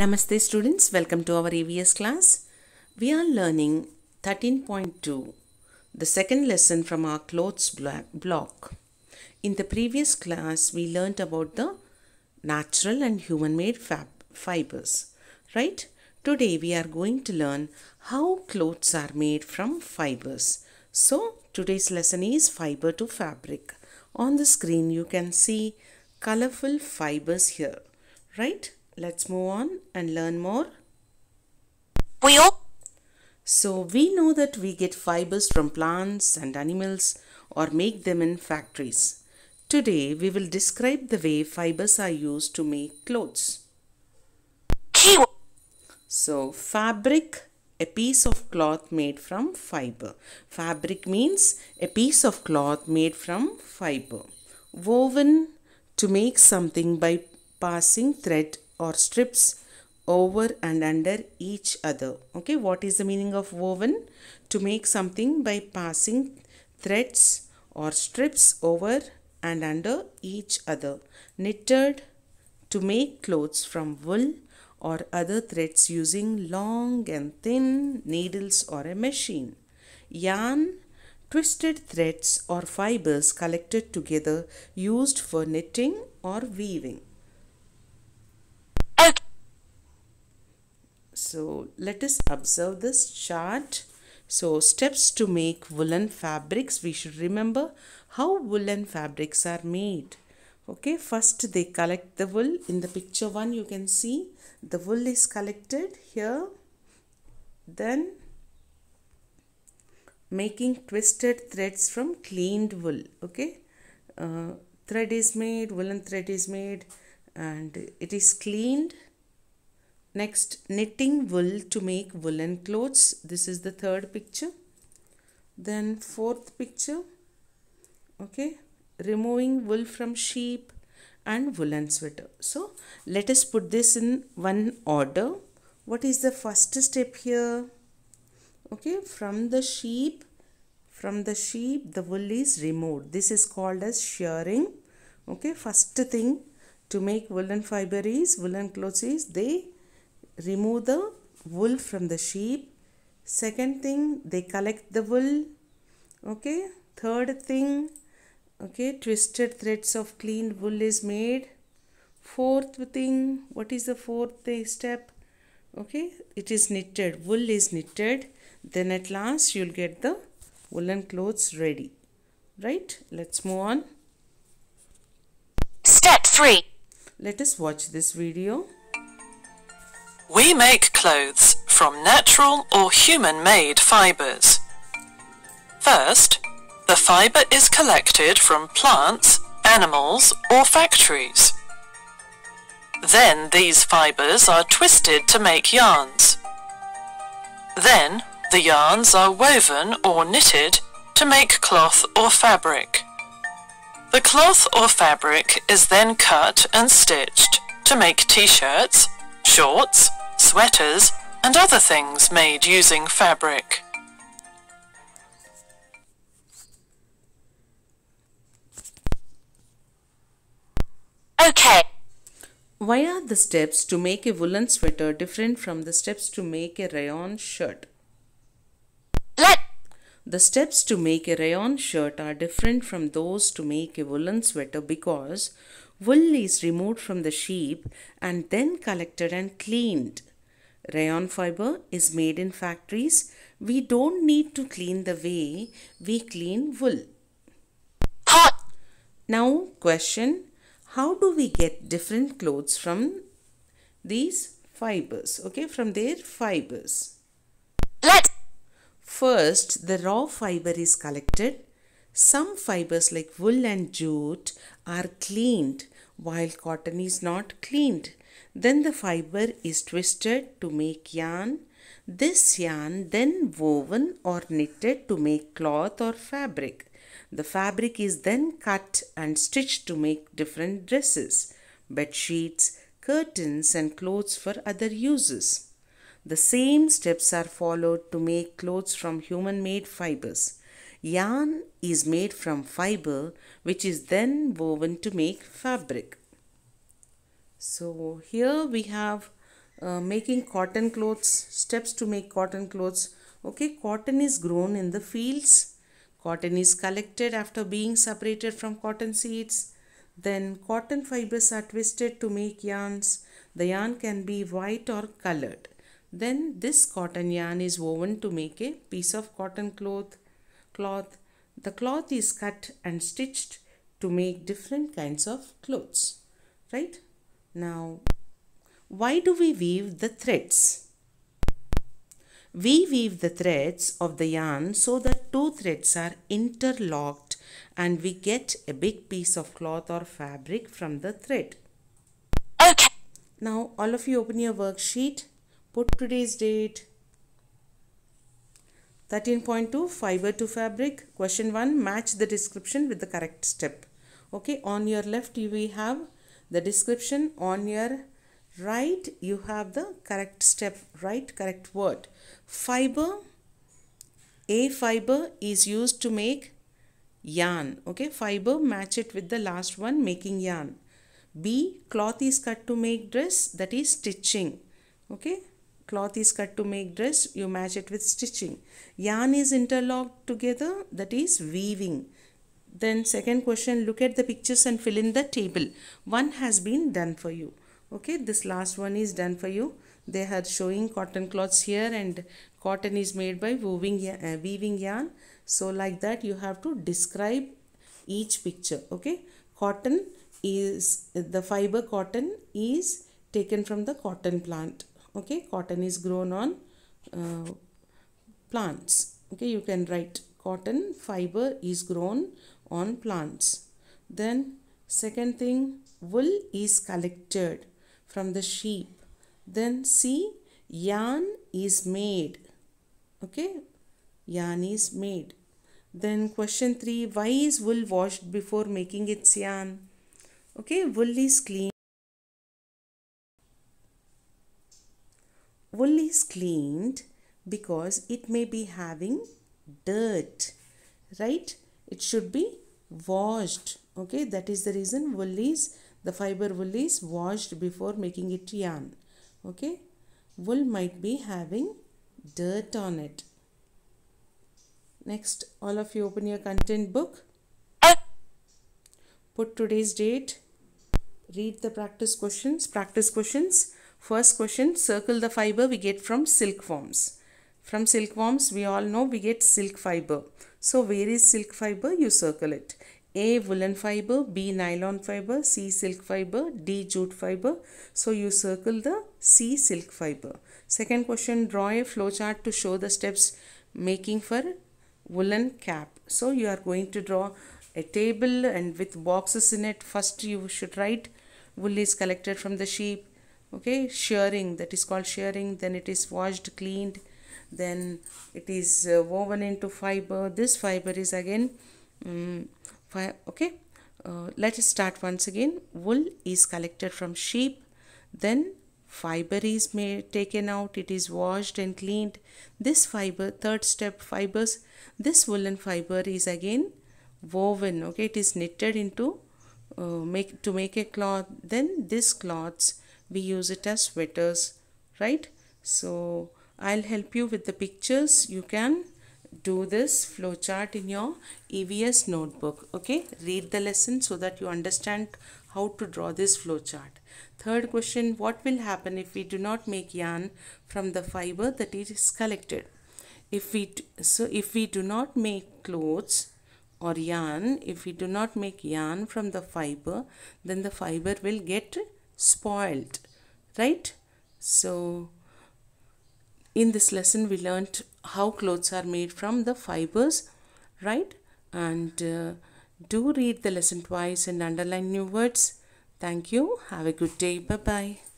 Namaste students, welcome to our EVS class. We are learning 13.2, the second lesson from our clothes block. In the previous class, we learnt about the natural and human-made fibers, right? Today we are going to learn how clothes are made from fibers. So today's lesson is fiber to fabric. On the screen you can see colorful fibers here, right? Let's move on and learn more. So we know that we get fibers from plants and animals or make them in factories. Today we will describe the way fibers are used to make clothes. So fabric, a piece of cloth made from fiber. Fabric means a piece of cloth made from fiber. Woven to make something by passing thread or strips over and under each other. Okay, what is the meaning of woven? To make something by passing threads or strips over and under each other. Knitted, to make clothes from wool or other threads using long and thin needles or a machine. Yarn, twisted threads or fibers collected together used for knitting or weaving. So let us observe this chart. So steps to make woolen fabrics. We should remember how woolen fabrics are made. Okay, first they collect the wool. In the picture one you can see the wool is collected here. Then making twisted threads from cleaned wool. Okay, uh, thread is made, woolen thread is made and it is cleaned Next, knitting wool to make woolen clothes. This is the third picture. Then fourth picture, okay, removing wool from sheep and woolen sweater. So, let us put this in one order. What is the first step here? Okay, from the sheep, from the sheep, the wool is removed. This is called as shearing. Okay, first thing to make woolen fiber is, woolen clothes is, they remove the wool from the sheep second thing they collect the wool okay third thing okay twisted threads of clean wool is made fourth thing what is the fourth step okay it is knitted wool is knitted then at last you'll get the woolen clothes ready right let's move on step 3 let us watch this video we make clothes from natural or human-made fibers. First, the fiber is collected from plants, animals or factories. Then these fibers are twisted to make yarns. Then the yarns are woven or knitted to make cloth or fabric. The cloth or fabric is then cut and stitched to make t-shirts, shorts, sweaters, and other things made using fabric. Okay. Why are the steps to make a woolen sweater different from the steps to make a rayon shirt? Let the steps to make a rayon shirt are different from those to make a woolen sweater because wool is removed from the sheep and then collected and cleaned. Rayon fiber is made in factories. We don't need to clean the way we clean wool. Now question, how do we get different clothes from these fibers? Okay, from their fibers. First, the raw fiber is collected. Some fibers like wool and jute are cleaned while cotton is not cleaned. Then the fiber is twisted to make yarn. This yarn then woven or knitted to make cloth or fabric. The fabric is then cut and stitched to make different dresses, bed sheets, curtains and clothes for other uses. The same steps are followed to make clothes from human-made fibers. Yarn is made from fiber which is then woven to make fabric. So here we have uh, making cotton clothes, steps to make cotton clothes. Okay, cotton is grown in the fields. Cotton is collected after being separated from cotton seeds. Then cotton fibers are twisted to make yarns. The yarn can be white or colored. Then this cotton yarn is woven to make a piece of cotton cloth cloth. The cloth is cut and stitched to make different kinds of clothes. Right? Now, why do we weave the threads? We weave the threads of the yarn so that two threads are interlocked and we get a big piece of cloth or fabric from the thread. Okay. Now all of you open your worksheet, put today's date, 13.2 fiber to fabric question 1 match the description with the correct step okay on your left we have the description on your right you have the correct step right correct word fiber a fiber is used to make yarn okay fiber match it with the last one making yarn b cloth is cut to make dress that is stitching okay cloth is cut to make dress you match it with stitching yarn is interlocked together that is weaving then second question look at the pictures and fill in the table one has been done for you okay this last one is done for you they are showing cotton cloths here and cotton is made by weaving uh, weaving yarn so like that you have to describe each picture okay cotton is the fiber cotton is taken from the cotton plant okay cotton is grown on uh, plants okay you can write cotton fiber is grown on plants then second thing wool is collected from the sheep then see yarn is made okay yarn is made then question 3 why is wool washed before making its yarn okay wool is clean wool is cleaned because it may be having dirt, right? It should be washed, okay? That is the reason wool is, the fiber wool is washed before making it yarn, okay? Wool might be having dirt on it. Next, all of you open your content book. Put today's date. Read the practice questions, practice questions First question, circle the fiber we get from silkworms. From silkworms, we all know we get silk fiber. So where is silk fiber? You circle it. A woolen fiber, B nylon fiber, C silk fiber, D jute fiber. So you circle the C silk fiber. Second question, draw a flowchart to show the steps making for woolen cap. So you are going to draw a table and with boxes in it. First you should write wool is collected from the sheep, okay shearing that is called shearing then it is washed cleaned then it is uh, woven into fiber this fiber is again um, fi okay uh, let us start once again wool is collected from sheep then fiber is made taken out it is washed and cleaned this fiber third step fibers this woolen fiber is again woven okay it is knitted into uh, make to make a cloth then this cloths we use it as sweaters right so I'll help you with the pictures you can do this flowchart in your EVS notebook okay read the lesson so that you understand how to draw this flowchart third question what will happen if we do not make yarn from the fiber that is collected if we so if we do not make clothes or yarn if we do not make yarn from the fiber then the fiber will get spoiled right so in this lesson we learnt how clothes are made from the fibers right and uh, do read the lesson twice and underline new words thank you have a good day bye bye